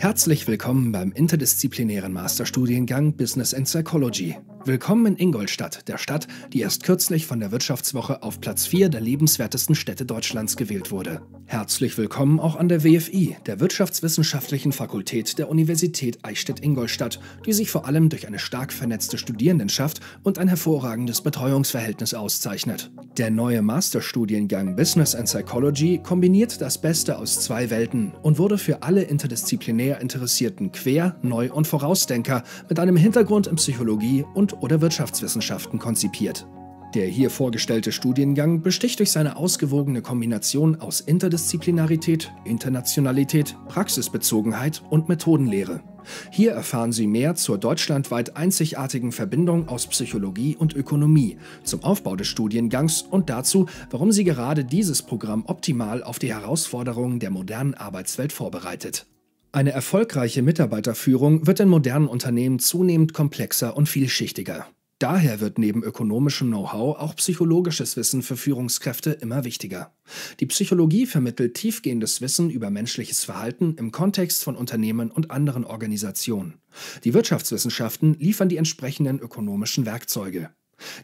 Herzlich willkommen beim interdisziplinären Masterstudiengang Business and Psychology Willkommen in Ingolstadt, der Stadt, die erst kürzlich von der Wirtschaftswoche auf Platz 4 der lebenswertesten Städte Deutschlands gewählt wurde. Herzlich willkommen auch an der WFI, der Wirtschaftswissenschaftlichen Fakultät der Universität Eichstätt-Ingolstadt, die sich vor allem durch eine stark vernetzte Studierendenschaft und ein hervorragendes Betreuungsverhältnis auszeichnet. Der neue Masterstudiengang Business and Psychology kombiniert das Beste aus zwei Welten und wurde für alle interdisziplinär interessierten Quer-, Neu- und Vorausdenker mit einem Hintergrund in Psychologie und oder Wirtschaftswissenschaften konzipiert. Der hier vorgestellte Studiengang besticht durch seine ausgewogene Kombination aus Interdisziplinarität, Internationalität, Praxisbezogenheit und Methodenlehre. Hier erfahren Sie mehr zur deutschlandweit einzigartigen Verbindung aus Psychologie und Ökonomie, zum Aufbau des Studiengangs und dazu, warum Sie gerade dieses Programm optimal auf die Herausforderungen der modernen Arbeitswelt vorbereitet. Eine erfolgreiche Mitarbeiterführung wird in modernen Unternehmen zunehmend komplexer und vielschichtiger. Daher wird neben ökonomischem Know-how auch psychologisches Wissen für Führungskräfte immer wichtiger. Die Psychologie vermittelt tiefgehendes Wissen über menschliches Verhalten im Kontext von Unternehmen und anderen Organisationen. Die Wirtschaftswissenschaften liefern die entsprechenden ökonomischen Werkzeuge.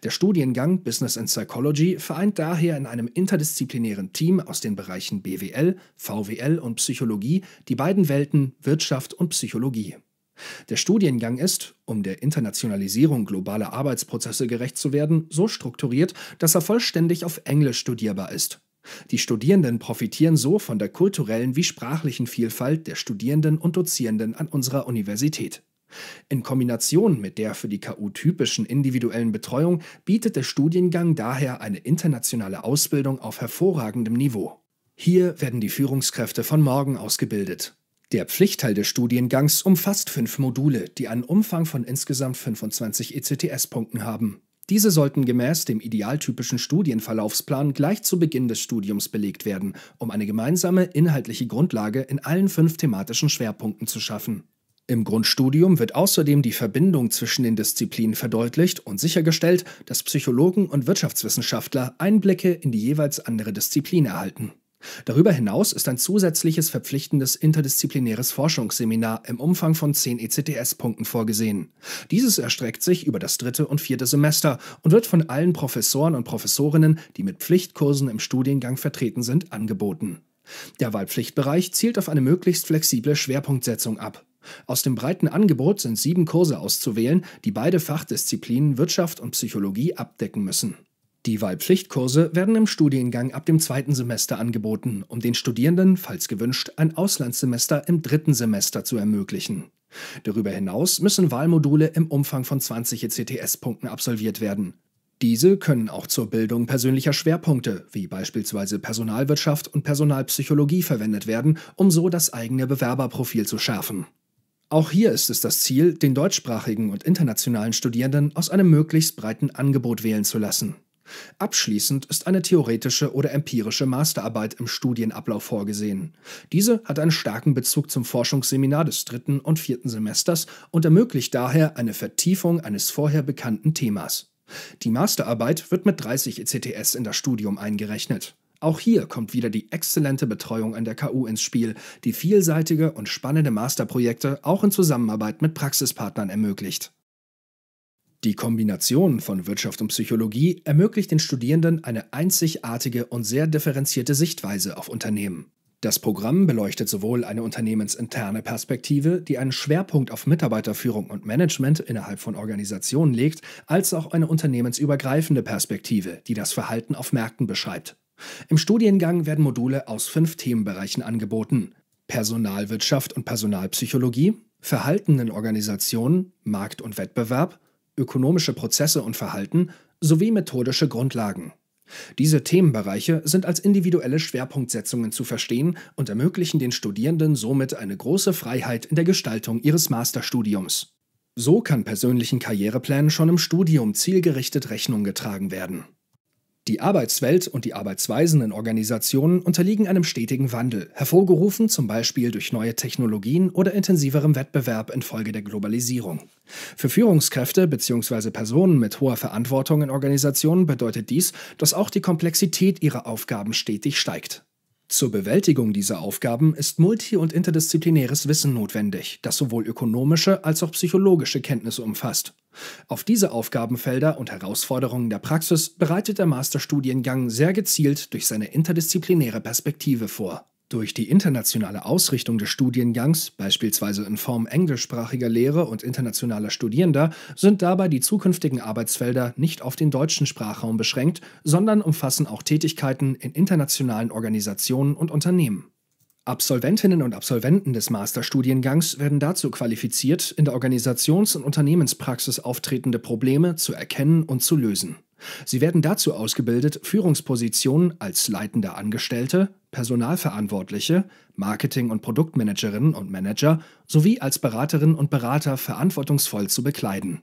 Der Studiengang Business and Psychology vereint daher in einem interdisziplinären Team aus den Bereichen BWL, VWL und Psychologie die beiden Welten Wirtschaft und Psychologie. Der Studiengang ist, um der Internationalisierung globaler Arbeitsprozesse gerecht zu werden, so strukturiert, dass er vollständig auf Englisch studierbar ist. Die Studierenden profitieren so von der kulturellen wie sprachlichen Vielfalt der Studierenden und Dozierenden an unserer Universität. In Kombination mit der für die KU typischen individuellen Betreuung bietet der Studiengang daher eine internationale Ausbildung auf hervorragendem Niveau. Hier werden die Führungskräfte von morgen ausgebildet. Der Pflichtteil des Studiengangs umfasst fünf Module, die einen Umfang von insgesamt 25 ECTS-Punkten haben. Diese sollten gemäß dem idealtypischen Studienverlaufsplan gleich zu Beginn des Studiums belegt werden, um eine gemeinsame inhaltliche Grundlage in allen fünf thematischen Schwerpunkten zu schaffen. Im Grundstudium wird außerdem die Verbindung zwischen den Disziplinen verdeutlicht und sichergestellt, dass Psychologen und Wirtschaftswissenschaftler Einblicke in die jeweils andere Disziplin erhalten. Darüber hinaus ist ein zusätzliches verpflichtendes interdisziplinäres Forschungsseminar im Umfang von 10 ECTS-Punkten vorgesehen. Dieses erstreckt sich über das dritte und vierte Semester und wird von allen Professoren und Professorinnen, die mit Pflichtkursen im Studiengang vertreten sind, angeboten. Der Wahlpflichtbereich zielt auf eine möglichst flexible Schwerpunktsetzung ab. Aus dem breiten Angebot sind sieben Kurse auszuwählen, die beide Fachdisziplinen Wirtschaft und Psychologie abdecken müssen. Die Wahlpflichtkurse werden im Studiengang ab dem zweiten Semester angeboten, um den Studierenden, falls gewünscht, ein Auslandssemester im dritten Semester zu ermöglichen. Darüber hinaus müssen Wahlmodule im Umfang von 20 ECTS-Punkten absolviert werden. Diese können auch zur Bildung persönlicher Schwerpunkte, wie beispielsweise Personalwirtschaft und Personalpsychologie, verwendet werden, um so das eigene Bewerberprofil zu schärfen. Auch hier ist es das Ziel, den deutschsprachigen und internationalen Studierenden aus einem möglichst breiten Angebot wählen zu lassen. Abschließend ist eine theoretische oder empirische Masterarbeit im Studienablauf vorgesehen. Diese hat einen starken Bezug zum Forschungsseminar des dritten und vierten Semesters und ermöglicht daher eine Vertiefung eines vorher bekannten Themas. Die Masterarbeit wird mit 30 ECTS in das Studium eingerechnet. Auch hier kommt wieder die exzellente Betreuung an der KU ins Spiel, die vielseitige und spannende Masterprojekte auch in Zusammenarbeit mit Praxispartnern ermöglicht. Die Kombination von Wirtschaft und Psychologie ermöglicht den Studierenden eine einzigartige und sehr differenzierte Sichtweise auf Unternehmen. Das Programm beleuchtet sowohl eine unternehmensinterne Perspektive, die einen Schwerpunkt auf Mitarbeiterführung und Management innerhalb von Organisationen legt, als auch eine unternehmensübergreifende Perspektive, die das Verhalten auf Märkten beschreibt. Im Studiengang werden Module aus fünf Themenbereichen angeboten. Personalwirtschaft und Personalpsychologie, Verhalten in Organisationen, Markt und Wettbewerb, ökonomische Prozesse und Verhalten sowie methodische Grundlagen. Diese Themenbereiche sind als individuelle Schwerpunktsetzungen zu verstehen und ermöglichen den Studierenden somit eine große Freiheit in der Gestaltung ihres Masterstudiums. So kann persönlichen Karriereplänen schon im Studium zielgerichtet Rechnung getragen werden. Die Arbeitswelt und die Arbeitsweisen in Organisationen unterliegen einem stetigen Wandel, hervorgerufen zum Beispiel durch neue Technologien oder intensiverem Wettbewerb infolge der Globalisierung. Für Führungskräfte bzw. Personen mit hoher Verantwortung in Organisationen bedeutet dies, dass auch die Komplexität ihrer Aufgaben stetig steigt. Zur Bewältigung dieser Aufgaben ist multi- und interdisziplinäres Wissen notwendig, das sowohl ökonomische als auch psychologische Kenntnisse umfasst. Auf diese Aufgabenfelder und Herausforderungen der Praxis bereitet der Masterstudiengang sehr gezielt durch seine interdisziplinäre Perspektive vor. Durch die internationale Ausrichtung des Studiengangs, beispielsweise in Form englischsprachiger Lehre und internationaler Studierender, sind dabei die zukünftigen Arbeitsfelder nicht auf den deutschen Sprachraum beschränkt, sondern umfassen auch Tätigkeiten in internationalen Organisationen und Unternehmen. Absolventinnen und Absolventen des Masterstudiengangs werden dazu qualifiziert, in der Organisations- und Unternehmenspraxis auftretende Probleme zu erkennen und zu lösen. Sie werden dazu ausgebildet, Führungspositionen als leitende Angestellte, Personalverantwortliche, Marketing- und Produktmanagerinnen und Manager sowie als Beraterinnen und Berater verantwortungsvoll zu bekleiden.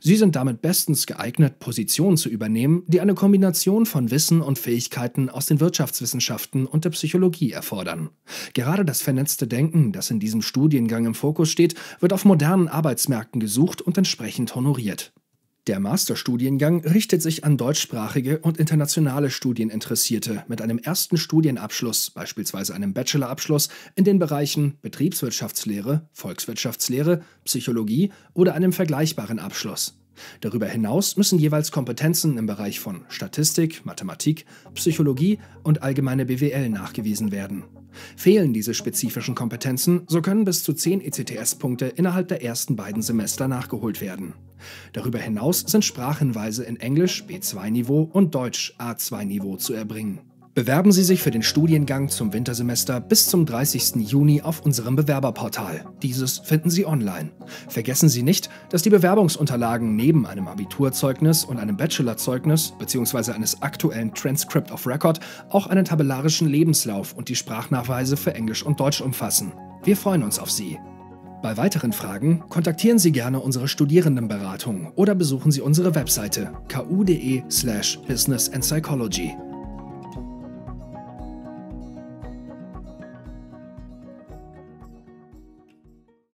Sie sind damit bestens geeignet, Positionen zu übernehmen, die eine Kombination von Wissen und Fähigkeiten aus den Wirtschaftswissenschaften und der Psychologie erfordern. Gerade das vernetzte Denken, das in diesem Studiengang im Fokus steht, wird auf modernen Arbeitsmärkten gesucht und entsprechend honoriert. Der Masterstudiengang richtet sich an deutschsprachige und internationale Studieninteressierte mit einem ersten Studienabschluss, beispielsweise einem Bachelorabschluss, in den Bereichen Betriebswirtschaftslehre, Volkswirtschaftslehre, Psychologie oder einem vergleichbaren Abschluss. Darüber hinaus müssen jeweils Kompetenzen im Bereich von Statistik, Mathematik, Psychologie und allgemeine BWL nachgewiesen werden. Fehlen diese spezifischen Kompetenzen, so können bis zu 10 ECTS-Punkte innerhalb der ersten beiden Semester nachgeholt werden. Darüber hinaus sind Sprachhinweise in Englisch B2-Niveau und Deutsch A2-Niveau zu erbringen. Bewerben Sie sich für den Studiengang zum Wintersemester bis zum 30. Juni auf unserem Bewerberportal. Dieses finden Sie online. Vergessen Sie nicht, dass die Bewerbungsunterlagen neben einem Abiturzeugnis und einem Bachelorzeugnis bzw. eines aktuellen Transcript of Record auch einen tabellarischen Lebenslauf und die Sprachnachweise für Englisch und Deutsch umfassen. Wir freuen uns auf Sie. Bei weiteren Fragen kontaktieren Sie gerne unsere Studierendenberatung oder besuchen Sie unsere Webseite ku.de/business and Psychology.